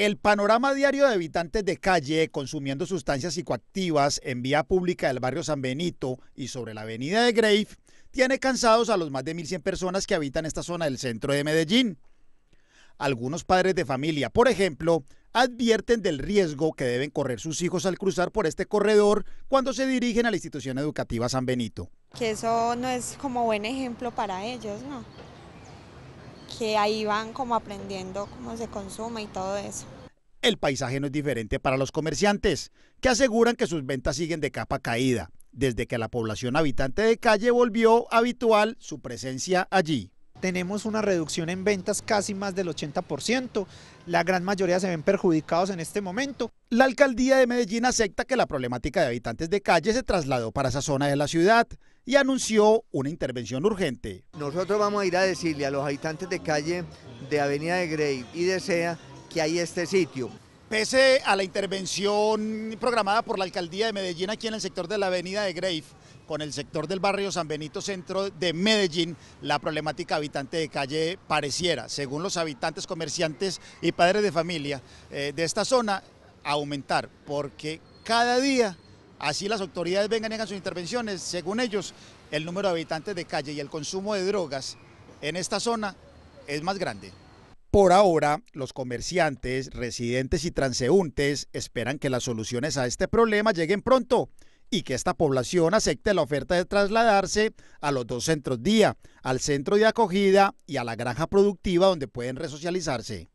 El panorama diario de habitantes de calle consumiendo sustancias psicoactivas en vía pública del barrio San Benito y sobre la avenida de Grave tiene cansados a los más de 1.100 personas que habitan esta zona del centro de Medellín. Algunos padres de familia, por ejemplo, advierten del riesgo que deben correr sus hijos al cruzar por este corredor cuando se dirigen a la institución educativa San Benito. Que eso no es como buen ejemplo para ellos, ¿no? que ahí van como aprendiendo cómo se consume y todo eso. El paisaje no es diferente para los comerciantes, que aseguran que sus ventas siguen de capa caída, desde que la población habitante de calle volvió habitual su presencia allí tenemos una reducción en ventas casi más del 80%, la gran mayoría se ven perjudicados en este momento. La alcaldía de Medellín acepta que la problemática de habitantes de calle se trasladó para esa zona de la ciudad y anunció una intervención urgente. Nosotros vamos a ir a decirle a los habitantes de calle de Avenida de Grey y desea que hay este sitio. Pese a la intervención programada por la alcaldía de Medellín aquí en el sector de la avenida de Grave, con el sector del barrio San Benito Centro de Medellín, la problemática habitante de calle pareciera, según los habitantes, comerciantes y padres de familia eh, de esta zona, aumentar, porque cada día, así las autoridades vengan y hagan sus intervenciones, según ellos, el número de habitantes de calle y el consumo de drogas en esta zona es más grande. Por ahora, los comerciantes, residentes y transeúntes esperan que las soluciones a este problema lleguen pronto y que esta población acepte la oferta de trasladarse a los dos centros día, al centro de acogida y a la granja productiva donde pueden resocializarse.